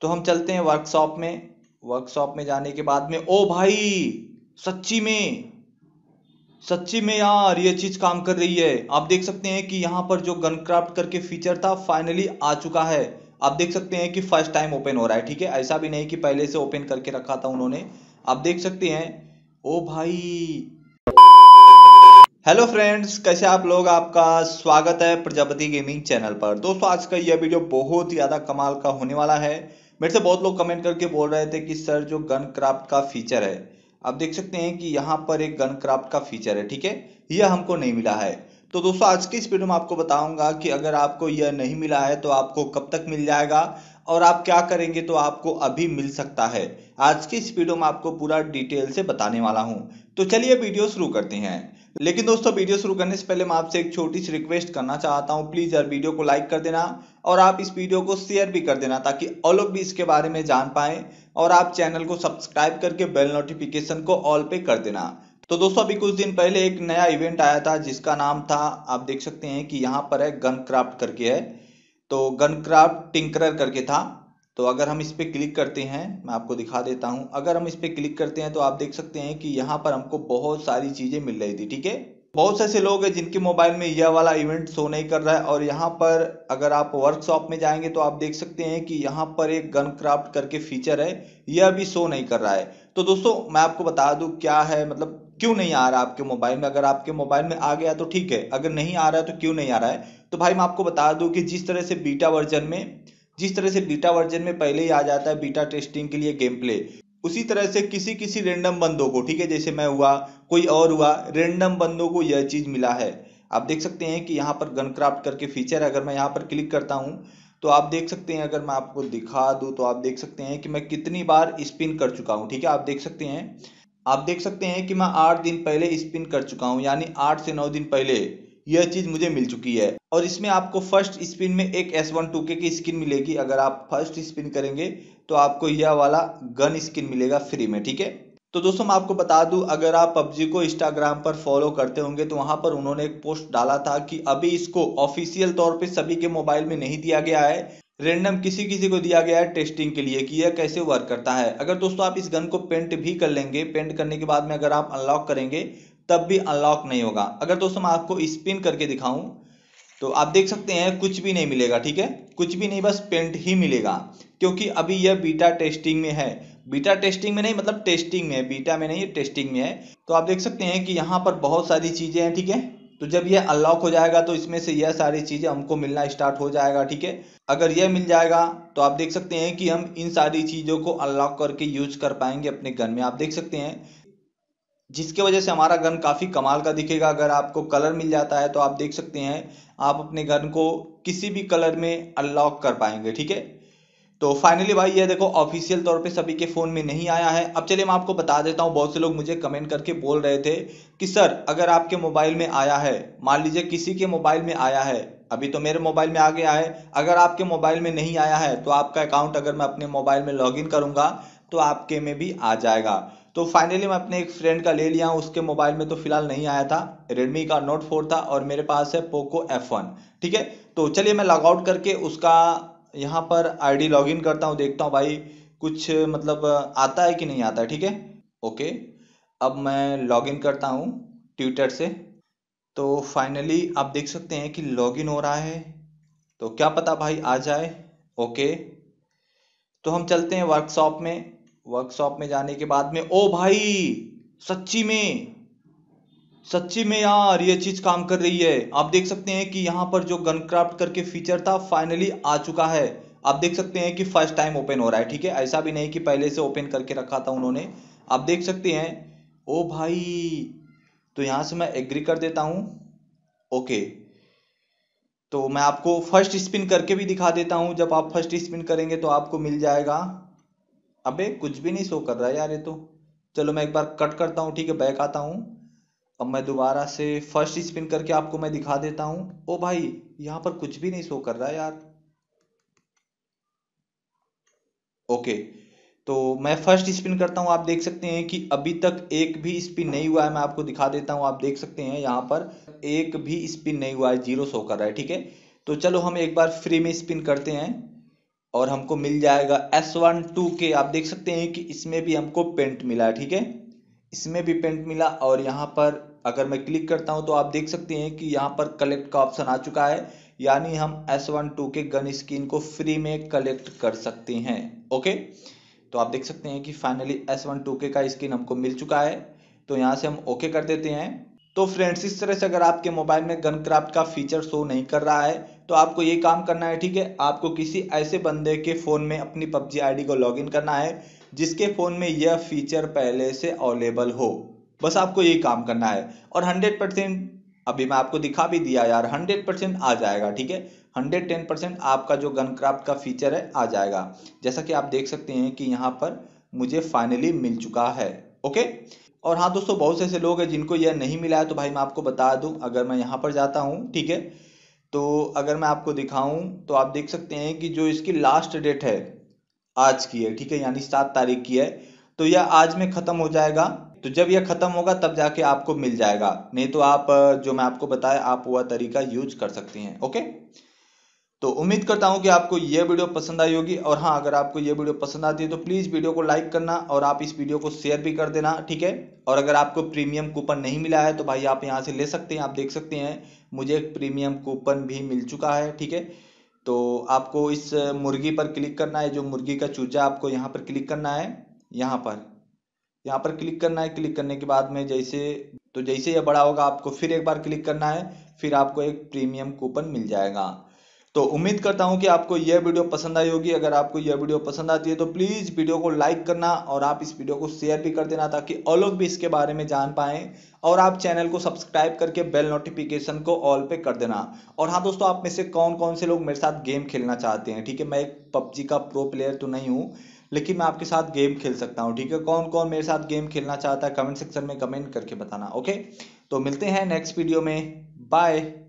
तो हम चलते हैं वर्कशॉप में वर्कशॉप में जाने के बाद में ओ भाई सच्ची में सच्ची में यार ये चीज़ काम कर रही है आप देख सकते हैं कि यहाँ पर जो गन क्राफ्ट करके फीचर था फाइनली आ चुका है आप देख सकते हैं कि फर्स्ट टाइम ओपन हो रहा है ठीक है ऐसा भी नहीं कि पहले से ओपन करके रखा था उन्होंने आप देख सकते हैं ओ भाई हेलो फ्रेंड्स कैसे आप लोग आपका स्वागत है प्रजापति गेमिंग चैनल पर दोस्तों आज का यह वीडियो बहुत ही ज़्यादा कमाल का होने वाला है मेरे से बहुत लोग कमेंट करके बोल रहे थे कि सर जो गन क्राफ्ट का फीचर है आप देख सकते हैं कि यहाँ पर एक गन क्राफ्ट का फीचर है ठीक है यह हमको नहीं मिला है तो दोस्तों आज की इस वीडियो में आपको बताऊंगा कि अगर आपको यह नहीं मिला है तो आपको कब तक मिल जाएगा और आप क्या करेंगे तो आपको अभी मिल सकता है आज की इस वीडियो में आपको पूरा डिटेल से बताने वाला हूं तो चलिए वीडियो शुरू करते हैं लेकिन दोस्तों वीडियो शुरू करने से पहले मैं आपसे एक छोटी सी रिक्वेस्ट करना चाहता हूँ प्लीज़ यार वीडियो को लाइक कर देना और आप इस वीडियो को शेयर भी कर देना ताकि और लोग भी इसके बारे में जान पाए और आप चैनल को सब्सक्राइब करके बेल नोटिफिकेशन को ऑल पे कर देना तो दोस्तों अभी कुछ दिन पहले एक नया इवेंट आया था जिसका नाम था आप देख सकते हैं कि यहाँ पर है गन क्राफ्ट करके है तो गन क्राफ्ट टिंकरर करके था तो अगर हम इस पर क्लिक करते हैं मैं आपको दिखा देता हूं अगर हम इस पर क्लिक करते हैं तो आप देख सकते हैं कि यहाँ पर हमको बहुत सारी चीज़ें मिल रही थी ठीक है बहुत से ऐसे लोग हैं जिनके मोबाइल में यह वाला इवेंट शो नहीं कर रहा है और यहाँ पर अगर आप वर्कशॉप में जाएंगे तो आप देख सकते हैं कि यहाँ पर एक गन क्राफ्ट करके फीचर है यह अभी शो नहीं कर रहा है तो दोस्तों मैं आपको बता दू क्या है मतलब क्यों नहीं आ रहा आपके मोबाइल में अगर आपके मोबाइल में आ गया तो ठीक है अगर नहीं आ रहा है तो क्यों नहीं आ रहा है तो भाई मैं आपको बता दूं कि जिस तरह से बीटा वर्जन में जिस तरह से बीटा वर्जन में पहले ही आ जाता है बीटा टेस्टिंग के लिए गेम प्ले उसी तरह से किसी किसी रेंडम बंदों को ठीक है जैसे मैं हुआ कोई और हुआ रेंडम बंदों को यह चीज़ मिला है आप देख सकते हैं कि यहाँ पर गन क्राफ्ट करके फीचर अगर मैं यहाँ पर क्लिक करता हूँ तो आप देख सकते हैं अगर मैं आपको दिखा दूँ तो आप देख सकते हैं कि मैं कितनी बार स्पिन कर चुका हूँ ठीक है आप देख सकते हैं आप देख सकते हैं कि मैं आठ दिन पहले स्पिन कर चुका हूँ यानी आठ से नौ दिन पहले यह चीज़ मुझे मिल चुकी है और इसमें आपको फर्स्ट स्पिन में एक एस वन टू के की स्किन मिलेगी अगर आप फर्स्ट स्पिन करेंगे तो आपको यह वाला गन स्किन मिलेगा फ्री में ठीक है तो दोस्तों मैं आपको बता दूं अगर आप पबजी को इंस्टाग्राम पर फॉलो करते होंगे तो वहां पर उन्होंने एक पोस्ट डाला था कि अभी इसको ऑफिशियल तौर पर सभी के मोबाइल में नहीं दिया गया है रेंडम किसी किसी को दिया गया है टेस्टिंग के लिए कि यह कैसे वर्क करता है अगर दोस्तों आप इस गन को पेंट भी कर लेंगे पेंट करने के बाद में अगर आप अनलॉक करेंगे तब भी अनलॉक नहीं होगा अगर दोस्तों मैं आपको स्पिन करके दिखाऊं तो आप देख सकते हैं कुछ भी नहीं मिलेगा ठीक है कुछ भी नहीं बस पेंट ही मिलेगा क्योंकि अभी यह बीटा टेस्टिंग में है बीटा टेस्टिंग में नहीं मतलब टेस्टिंग में बीटा में नहीं टेस्टिंग में है तो आप देख सकते हैं कि यहाँ पर बहुत सारी चीज़ें हैं ठीक है तो जब यह अनलॉक हो जाएगा तो इसमें से यह सारी चीज़ें हमको मिलना स्टार्ट हो जाएगा ठीक है अगर यह मिल जाएगा तो आप देख सकते हैं कि हम इन सारी चीज़ों को अनलॉक करके यूज कर पाएंगे अपने घर में आप देख सकते हैं जिसके वजह से हमारा गन काफ़ी कमाल का दिखेगा अगर आपको कलर मिल जाता है तो आप देख सकते हैं आप अपने गन को किसी भी कलर में अनलॉक कर पाएंगे ठीक है तो फाइनली भाई ये देखो ऑफिशियल तौर पे सभी के फ़ोन में नहीं आया है अब चलिए मैं आपको बता देता हूँ बहुत से लोग मुझे कमेंट करके बोल रहे थे कि सर अगर आपके मोबाइल में आया है मान लीजिए किसी के मोबाइल में आया है अभी तो मेरे मोबाइल में आ गया है अगर आपके मोबाइल में नहीं आया है तो आपका अकाउंट अगर मैं अपने मोबाइल में लॉग इन तो आपके में भी आ जाएगा तो फाइनली मैं अपने एक फ्रेंड का ले लिया हूँ उसके मोबाइल में तो फिलहाल नहीं आया था रेडमी का नोट फोर था और मेरे पास है पोको एफ वन ठीक है तो चलिए मैं लॉगआउट करके उसका यहाँ पर आईडी लॉगिन करता हूँ देखता हूँ भाई कुछ मतलब आता है कि नहीं आता है ठीक है ओके अब मैं लॉगिन करता हूँ ट्विटर से तो फाइनली आप देख सकते हैं कि लॉगिन हो रहा है तो क्या पता भाई आ जाए ओके तो हम चलते हैं वर्कशॉप में वर्कशॉप में जाने के बाद में ओ भाई सच्ची में सच्ची में यार ये चीज़ काम कर रही है आप देख सकते हैं कि यहाँ पर जो गन क्राफ्ट करके फीचर था फाइनली आ चुका है आप देख सकते हैं कि फर्स्ट टाइम ओपन हो रहा है ठीक है ऐसा भी नहीं कि पहले से ओपन करके रखा था उन्होंने आप देख सकते हैं ओ भाई तो यहां से मैं एग्री कर देता हूँ ओके तो मैं आपको फर्स्ट स्पिन करके भी दिखा देता हूं जब आप फर्स्ट स्पिन करेंगे तो आपको मिल जाएगा अबे कुछ भी नहीं शो कर रहा यार ये तो चलो मैं एक बार कट करता हूँ ठीक है बैक आता हूँ अब मैं दोबारा से फर्स्ट स्पिन करके आपको मैं दिखा देता हूँ ओ भाई यहाँ पर कुछ भी नहीं शो कर रहा यार ओके तो मैं फर्स्ट स्पिन करता हूँ आप देख सकते हैं कि अभी तक एक भी स्पिन नहीं हुआ है मैं आपको दिखा देता हूँ आप देख सकते हैं यहाँ पर एक भी स्पिन नहीं हुआ है जीरो शो कर रहा है ठीक है तो चलो हम एक बार फ्री में स्पिन करते हैं और हमको मिल जाएगा एस वन टू के आप देख सकते हैं कि इसमें भी हमको पेंट मिला ठीक है इसमें भी पेंट मिला और यहाँ पर अगर मैं क्लिक करता हूँ तो आप देख सकते हैं कि यहाँ पर कलेक्ट का ऑप्शन आ चुका है यानी हम एस वन टू के गन स्किन को फ्री में कलेक्ट कर सकते हैं ओके तो आप देख सकते हैं कि फाइनली एस वन टू के का स्किन हमको मिल चुका है तो यहाँ से हम ओके कर देते हैं तो फ्रेंड्स इस तरह से अगर आपके मोबाइल में गन क्राफ्ट का फीचर शो नहीं कर रहा है तो आपको ये काम करना है ठीक है आपको किसी ऐसे बंदे के फ़ोन में अपनी पबजी आईडी को लॉगिन करना है जिसके फ़ोन में यह फीचर पहले से अवेलेबल हो बस आपको ये काम करना है और हंड्रेड परसेंट अभी मैं आपको दिखा भी दिया यार हंड्रेड परसेंट आ जाएगा ठीक है हंड्रेड टेन परसेंट आपका जो गन क्राफ्ट का फीचर है आ जाएगा जैसा कि आप देख सकते हैं कि यहाँ पर मुझे फाइनली मिल चुका है ओके और हाँ दोस्तों बहुत से ऐसे लोग हैं जिनको यह नहीं मिला है तो भाई मैं आपको बता दूं अगर मैं यहाँ पर जाता हूँ ठीक है तो अगर मैं आपको दिखाऊं तो आप देख सकते हैं कि जो इसकी लास्ट डेट है आज की है ठीक है यानी सात तारीख की है तो यह आज में ख़त्म हो जाएगा तो जब यह ख़त्म होगा तब जाके आपको मिल जाएगा नहीं तो आप जो मैं आपको बताया आप वह तरीका यूज कर सकते हैं ओके तो उम्मीद करता हूं कि आपको यह वीडियो पसंद आई होगी और हाँ अगर आपको यह वीडियो पसंद आती है तो प्लीज़ वीडियो को लाइक करना और आप इस वीडियो को शेयर भी कर देना ठीक है और अगर आपको प्रीमियम कूपन नहीं मिला है तो भाई आप यहाँ से ले सकते हैं आप देख सकते हैं मुझे एक प्रीमियम कूपन भी मिल चुका है ठीक है तो आपको इस मुर्गी पर क्लिक करना है जो मुर्गी का चूजा आपको यहाँ पर क्लिक करना है यहाँ पर यहाँ पर क्लिक करना है क्लिक करने के बाद में जैसे तो जैसे यह बड़ा होगा आपको फिर एक बार क्लिक करना है फिर आपको एक प्रीमियम कूपन मिल जाएगा तो उम्मीद करता हूँ कि आपको यह वीडियो पसंद आई होगी अगर आपको यह वीडियो पसंद आती है तो प्लीज़ वीडियो को लाइक करना और आप इस वीडियो को शेयर भी कर देना ताकि और लोग भी इसके बारे में जान पाए और आप चैनल को सब्सक्राइब करके बेल नोटिफिकेशन को ऑल पे कर देना और हाँ दोस्तों आप में से कौन कौन से लोग मेरे साथ गेम खेलना चाहते हैं ठीक है मैं एक पबजी का प्रो प्लेयर तो नहीं हूँ लेकिन मैं आपके साथ गेम खेल सकता हूँ ठीक है कौन कौन मेरे साथ गेम खेलना चाहता है कमेंट सेक्शन में कमेंट करके बताना ओके तो मिलते हैं नेक्स्ट वीडियो में बाय